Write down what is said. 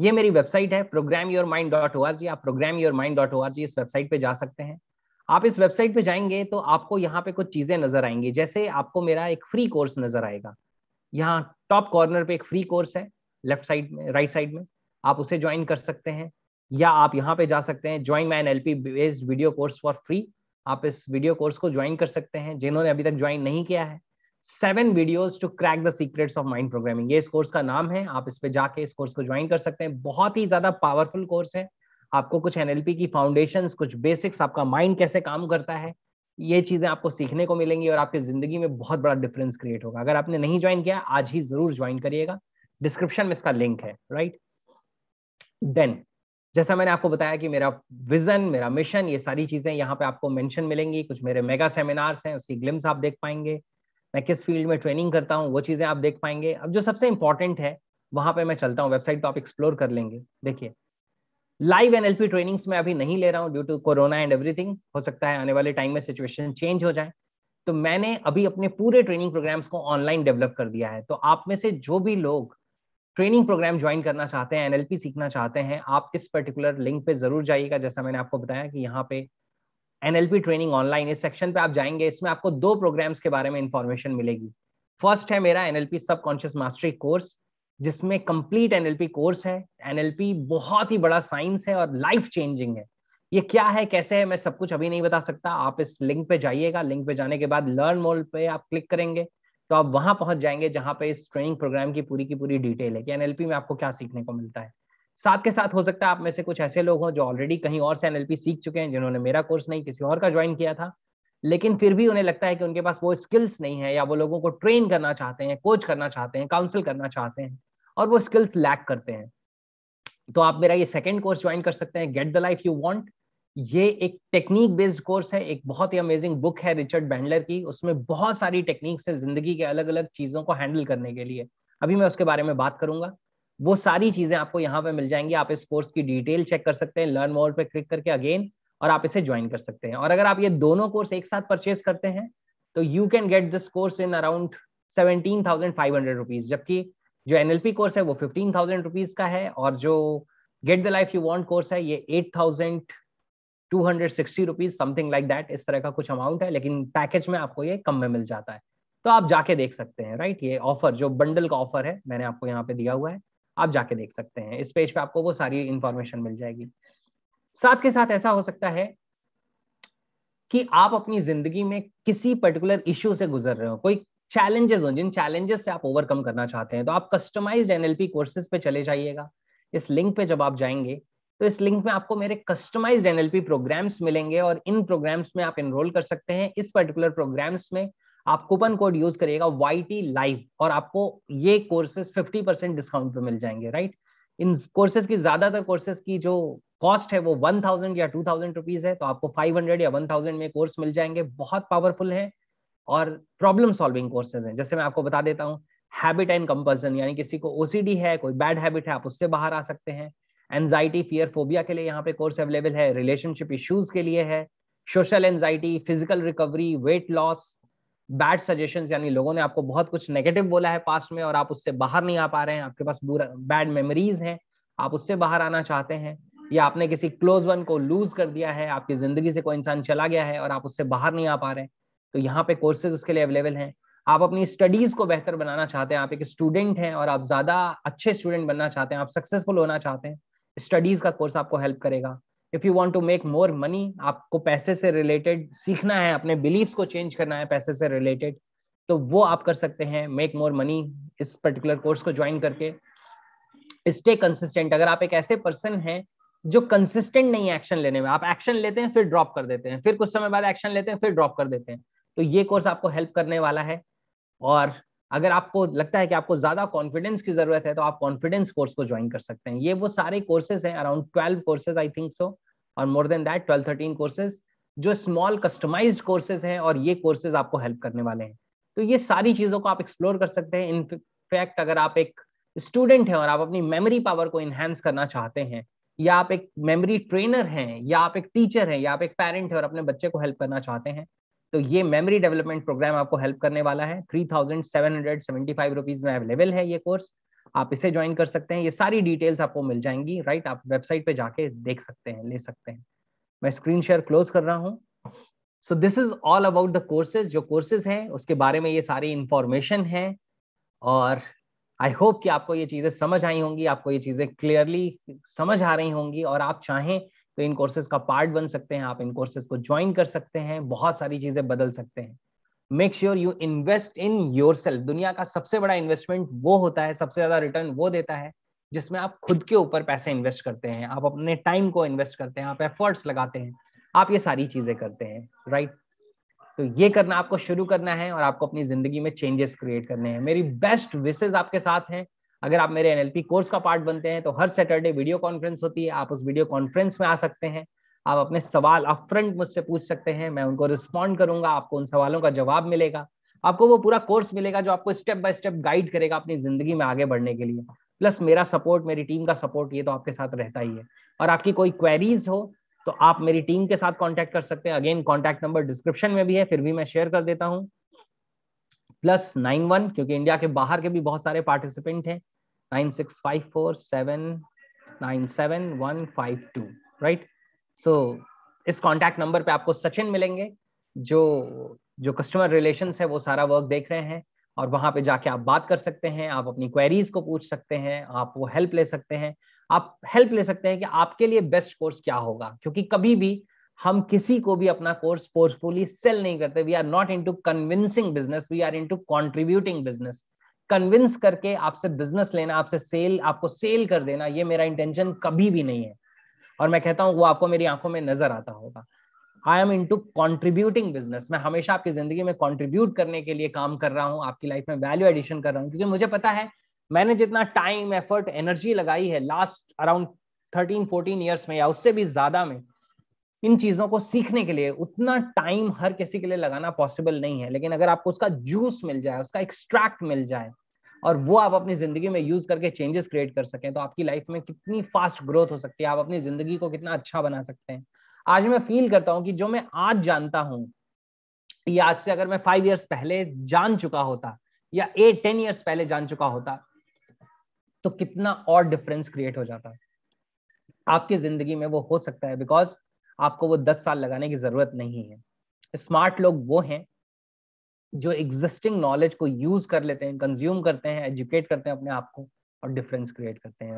ये मेरी वेबसाइट है program your mind dot O R G आप program your mind dot O R G इस वेबसाइट पे जा सकते हैं आप इस वेबसाइट पे जाएंगे तो आपको यहाँ पे कुछ चीजें नजर आएंगी जैसे आपको मेरा एक फ्री कोर्स नजर आएगा यहाँ टॉप कॉर्नर पे एक फ्री कोर्स है लेफ्ट साइड में राइट साइड में आप उसे ज्वाइन कर सकते हैं या आप यहाँ पे जा सकते हैं join my N L based video course for free आप इस वीडियो कोर्स को ज्वाइन कर सकते हैं जिन्होंने अभी तक ज्वाइन नहीं किया है seven videos to crack the secrets of mind programming ये इस कोर्स का नाम है आप इस पे जाके इस कोर्स को ज्वाइन कर सकते हैं बहुत ही ज्यादा पावरफुल कोर्स है आपको कुछ एनएलपी की फाउंडेशन कुछ बेसिक्स आपका माइंड कैसे काम करता है ये चीजें आपको सीखने को मिलेंगी और आपकी जिंदगी में बहुत बड़ा डिफरेंस क्रिएट होगा अगर आपने नहीं ज्वाइन किया आज ही जरूर ज्वाइन करिएगा डिस्क्रिप्शन में इसका लिंक है राइट देन जैसा मैंने आपको बताया कि मेरा विजन मेरा मिशन ये सारी चीजें यहाँ पे आपको मेंशन मिलेंगी कुछ मेरे मेगा सेमिनार्स हैं उसकी ग्लिम्स आप देख पाएंगे मैं किस फील्ड में ट्रेनिंग करता हूँ वो चीज़ें आप देख पाएंगे अब जो सबसे इंपॉर्टेंट है वहां पे मैं चलता हूँ वेबसाइट तो आप एक्सप्लोर कर लेंगे देखिए लाइव एनएलपी ट्रेनिंग्स में अभी नहीं ले रहा हूँ due to corona and everything हो सकता है आने वाले टाइम में सिचुएशन चेंज हो जाए तो मैंने अभी अपने पूरे ट्रेनिंग प्रोग्राम्स को ऑनलाइन डेवलप कर दिया है तो आप में से जो भी लोग ट्रेनिंग प्रोग्राम ज्वाइन करना चाहते हैं एनएलपी सीखना चाहते हैं आप इस पर्टिकुलर लिंक पे जरूर जाइएगा जैसा मैंने आपको बताया कि यहाँ पे एनएलपी ट्रेनिंग ऑनलाइन इस सेक्शन पे आप जाएंगे इसमें आपको दो प्रोग्राम्स के बारे में इंफॉर्मेशन मिलेगी फर्स्ट है मेरा NLP subconscious mastery course जिसमें कंप्लीट एनएलपी कोर्स है एनएलपी बहुत ही बड़ा साइंस है और लाइफ चेंजिंग है ये क्या है कैसे है मैं सब कुछ अभी नहीं बता सकता आप इस लिंक पे जाइएगा लिंक पे जाने के बाद लर्न मोल पे आप क्लिक करेंगे तो आप वहां पहुंच जाएंगे जहां पे इस ट्रेनिंग प्रोग्राम की पूरी की पूरी डिटेल है कि एनएलपी में आपको क्या सीखने को मिलता है साथ के साथ हो सकता है आप में से कुछ ऐसे लोग हों जो ऑलरेडी कहीं और से एन सीख चुके हैं जिन्होंने मेरा कोर्स नहीं किसी और का ज्वाइन किया था लेकिन फिर भी उन्हें लगता है कि उनके पास वो स्किल्स नहीं है या वो लोगों को ट्रेन करना चाहते हैं कोच करना चाहते हैं काउंसिल करना चाहते हैं और वो स्किल्स लैक करते हैं तो आप मेरा ये सेकेंड कोर्स ज्वाइन कर सकते हैं get the life you want ये एक टेक्निक बेस्ड कोर्स है एक बहुत ही अमेजिंग बुक है रिचर्ड बैंडलर की उसमें बहुत सारी टेक्निक्स है जिंदगी के अलग अलग चीजों को हैंडल करने के लिए अभी मैं उसके बारे में बात करूंगा वो सारी चीजें आपको यहाँ पे मिल जाएंगी आप इस कोर्स की डिटेल चेक कर सकते हैं लर्न मोर पे क्लिक करके अगेन और आप इसे ज्वाइन कर सकते हैं और अगर आप ये दोनों कोर्स एक साथ परचेज करते हैं तो you can get this course in around seventeen thousand five hundred rupees जबकि जो एनएलपी कोर्स है वो फिफ्टीन थाउजेंड रुपीज का है और जो get the life you want course है ये eight thousand two hundred sixty rupees something like that इस तरह का कुछ अमाउंट है लेकिन पैकेज में आपको ये कम में मिल जाता है तो आप जाके देख सकते हैं राइट ये ऑफर जो बंडल का ऑफर है मैंने आपको यहाँ पे दिया हुआ है आप जाके देख सकते हैं इस पेज पे आपको वो सारी इंफॉर्मेशन मिल जाएगी साथ के साथ ऐसा हो सकता है कि आप अपनी जिंदगी में किसी पर्टिकुलर इश्यू से गुजर रहे हो कोई चैलेंजेस हो जिन चैलेंजेस से आप ओवरकम करना चाहते हैं तो आप कस्टमाइज्ड एनएलपी कोर्सेज पे चले जाइएगा इस लिंक पे जब आप जाएंगे तो इस लिंक में आपको मेरे कस्टमाइज्ड एनएलपी प्रोग्राम्स मिलेंगे और इन प्रोग्राम्स में आप एनरोल कर सकते हैं इस पर्टिकुलर प्रोग्राम्स में आप कूपन कोड यूज करिएगा वाई टी लाइव और आपको ये कोर्सेज 50 परसेंट डिस्काउंट पे मिल जाएंगे राइट इन कोर्सेज की ज्यादातर कोर्सेज की जो कॉस्ट है वो वन थाउजेंड या टू थाउजेंड रुपीज है तो आपको फाइव हंड्रेड या वन थाउजेंड में कोर्स मिल जाएंगे बहुत पावरफुल है और प्रॉब्लम सॉल्विंग कोर्सेज हैं जैसे मैं आपको बता देता हूँ हैबिट एंड कंपल्सन यानी किसी को ओसीडी है कोई बैड हैबिट है आप उससे बाहर आ सकते हैं एनजाइटी फियर फोबिया के लिए यहाँ पे कोर्स अवेलेबल है रिलेशनशिप इश्यूज के लिए है social anxiety physical recovery weight loss bad suggestion यानी लोगों ने आपको बहुत कुछ नेगेटिव बोला है पास्ट में और आप उससे बाहर नहीं आ पा रहे हैं आपके पास बैड मेमोरीज हैं आप उससे बाहर आना चाहते हैं या आपने किसी क्लोज वन को लूज कर दिया है आपकी जिंदगी से कोई इंसान चला गया है और आप उससे बाहर नहीं आ पा रहे तो यहाँ पे कोर्सेज उसके लिए अवेलेबल हैं आप अपनी स्टडीज को बेहतर बनाना चाहते हैं आप एक स्टूडेंट हैं और आप ज्यादा अच्छे स्टूडेंट बनना चाहते हैं आप सक्सेसफुल होना चाहते हैं स्टडीज का कोर्स आपको हेल्प करेगा if you want to make more money आपको पैसे से रिलेटेड सीखना है अपने बिलीव्स को चेंज करना है पैसे से रिलेटेड तो वो आप कर सकते हैं मेक मोर मनी इस पर्टिकुलर कोर्स को ज्वाइन करके स्टे कंसिस्टेंट अगर आप एक ऐसे पर्सन हैं जो कंसिस्टेंट नहीं है एक्शन लेने में आप एक्शन लेते हैं फिर ड्रॉप कर देते हैं फिर कुछ समय बाद एक्शन लेते हैं फिर ड्रॉप कर देते हैं तो ये कोर्स आपको हेल्प करने वाला है और अगर आपको लगता है कि आपको ज्यादा कॉन्फिडेंस की जरूरत है तो आप कॉन्फिडेंस कोर्स को ज्वाइन कर सकते हैं ये वो सारे कोर्सेज हैं around twelve courses I think so और more than that twelve thirteen courses जो स्मॉल कस्टमाइज कोर्सेज हैं और ये कोर्सेज आपको हेल्प करने वाले हैं तो ये सारी चीज़ों को आप एक्सप्लोर कर सकते हैं इनफैक्ट अगर आप एक स्टूडेंट हैं और आप अपनी मेमोरी पावर को इनहेंस करना चाहते हैं या आप एक मेमोरी ट्रेनर हैं या आप एक टीचर हैं या आप एक पेरेंट हैं और अपने बच्चे को हेल्प करना चाहते हैं तो ये मेमोरी डेवलपमेंट प्रोग्राम आपको हेल्प करने वाला है three thousand seven hundred seventy five rupees में अवेलेबल है ये कोर्स आप इसे ज्वाइन कर सकते हैं ये सारी डिटेल्स आपको मिल जाएंगी राइट आप वेबसाइट पे जाके देख सकते हैं ले सकते हैं मैं स्क्रीन शेयर क्लोज कर रहा हूँ so this is all about the courses जो कोर्सेज हैं उसके बारे में ये सारी इंफॉर्मेशन है और आई होप कि आपको ये चीज़ें समझ आई होंगी आपको ये चीज़ें क्लियरली समझ आ रही होंगी और आप चाहें तो इन कोर्सेज का पार्ट बन सकते हैं आप इन कोर्सेज को ज्वाइन कर सकते हैं बहुत सारी चीज़ें बदल सकते हैं make sure you invest in yourself दुनिया का सबसे बड़ा इन्वेस्टमेंट वो होता है सबसे ज्यादा रिटर्न वो देता है जिसमें आप खुद के ऊपर पैसे इन्वेस्ट करते हैं आप अपने टाइम को इन्वेस्ट करते हैं आप एफर्ट्स लगाते हैं आप ये सारी चीजें करते हैं राइट तो ये करना आपको शुरू करना है और आपको अपनी जिंदगी में चेंजेस क्रिएट करने हैं मेरी बेस्ट विशेज आपके साथ हैं अगर आप मेरे एनएलपी कोर्स का पार्ट बनते हैं तो हर सैटरडे वीडियो कॉन्फ्रेंस होती है आप उस वीडियो कॉन्फ्रेंस में आ सकते हैं आप अपने सवाल अपफ्रंट मुझसे पूछ सकते हैं मैं उनको रिस्पॉन्ड करूंगा आपको उन सवालों का जवाब मिलेगा आपको वो पूरा कोर्स मिलेगा जो आपको स्टेप बाय स्टेप गाइड करेगा अपनी जिंदगी में आगे बढ़ने के लिए प्लस मेरा सपोर्ट मेरी टीम का सपोर्ट ये तो आपके साथ रहता ही है और आपकी कोई क्वेरीज हो तो आप मेरी टीम के साथ कॉन्टेक्ट कर सकते हैं अगेन कॉन्टेक्ट नंबर डिस्क्रिप्शन में भी है फिर भी मैं शेयर कर देता हूँ प्लस नाइन वन क्योंकि इंडिया के बाहर के भी बहुत सारे पार्टिसिपेंट हैं nine six five four seven nine seven one five two right so so, इस कॉन्टैक्ट नंबर पे आपको सचिन मिलेंगे जो जो कस्टमर रिलेशन है वो सारा वर्क देख रहे हैं और वहां पे जाके आप बात कर सकते हैं आप अपनी क्वेरीज को पूछ सकते हैं आप वो हेल्प ले सकते हैं आप हेल्प ले सकते हैं कि आपके लिए बेस्ट कोर्स क्या होगा क्योंकि कभी भी हम किसी को भी अपना कोर्स फोर्सफुली सेल नहीं करते we are not into convincing business we are into contributing business convince करके आपसे बिजनेस लेना आपसे सेल आपको सेल कर देना ये मेरा इंटेंशन कभी भी नहीं है और मैं कहता हूँ वो आपको मेरी आंखों में नजर आता होगा I am into contributing business मैं हमेशा आपकी जिंदगी में कॉन्ट्रीब्यूट करने के लिए काम कर रहा हूँ आपकी लाइफ में वैल्यू एडिशन कर रहा हूँ क्योंकि मुझे पता है मैंने जितना टाइम एफर्ट एनर्जी लगाई है last around thirteen fourteen years में या उससे भी ज्यादा में इन चीजों को सीखने के लिए उतना टाइम हर किसी के लिए लगाना पॉसिबल नहीं है लेकिन अगर आपको उसका जूस मिल जाए उसका एक्सट्रैक्ट मिल जाए और वो आप अपनी जिंदगी में यूज करके चेंजेस क्रिएट कर सकें तो आपकी लाइफ में कितनी फास्ट ग्रोथ हो सकती है आप अपनी जिंदगी को कितना अच्छा बना सकते हैं आज मैं फील करता हूँ कि जो मैं आज जानता हूं या आज से अगर मैं फाइव ईयर्स पहले जान चुका होता या एट टेन ईयर्स पहले जान चुका होता तो कितना और डिफरेंस क्रिएट हो जाता आपकी जिंदगी में वो हो सकता है बिकॉज आपको वो दस साल लगाने की जरूरत नहीं है स्मार्ट लोग वो हैं जो एग्जिस्टिंग नॉलेज को यूज कर लेते हैं कंज्यूम करते हैं एजुकेट करते हैं अपने आप को और डिफरेंस क्रिएट करते हैं